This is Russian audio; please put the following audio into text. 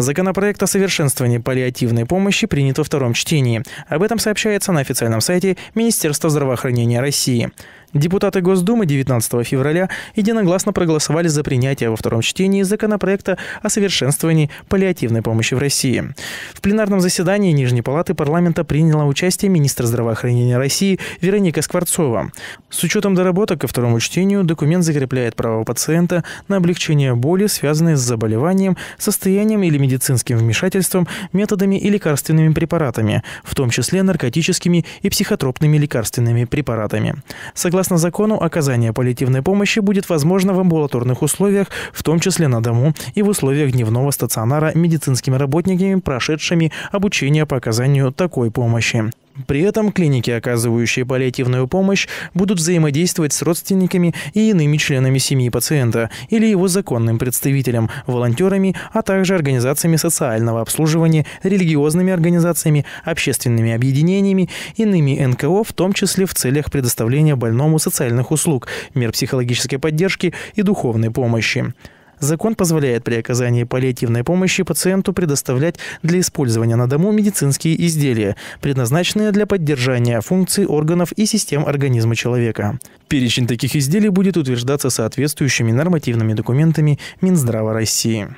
Законопроект о совершенствовании паллиативной помощи принят во втором чтении. Об этом сообщается на официальном сайте Министерства здравоохранения России. Депутаты Госдумы 19 февраля единогласно проголосовали за принятие во втором чтении законопроекта о совершенствовании паллиативной помощи в России. В пленарном заседании Нижней Палаты парламента приняла участие министр здравоохранения России Вероника Скворцова. С учетом доработок ко второму чтению документ закрепляет право пациента на облегчение боли, связанной с заболеванием, состоянием или медицинским медицинским вмешательством, методами и лекарственными препаратами, в том числе наркотическими и психотропными лекарственными препаратами. Согласно закону, оказание паллиативной помощи будет возможно в амбулаторных условиях, в том числе на дому и в условиях дневного стационара медицинскими работниками, прошедшими обучение по оказанию такой помощи. При этом клиники, оказывающие паллиативную помощь, будут взаимодействовать с родственниками и иными членами семьи пациента или его законным представителем, волонтерами, а также организациями организациями социального обслуживания, религиозными организациями, общественными объединениями, иными НКО, в том числе в целях предоставления больному социальных услуг, мер психологической поддержки и духовной помощи. Закон позволяет при оказании паллиативной помощи пациенту предоставлять для использования на дому медицинские изделия, предназначенные для поддержания функций органов и систем организма человека. Перечень таких изделий будет утверждаться соответствующими нормативными документами Минздрава России.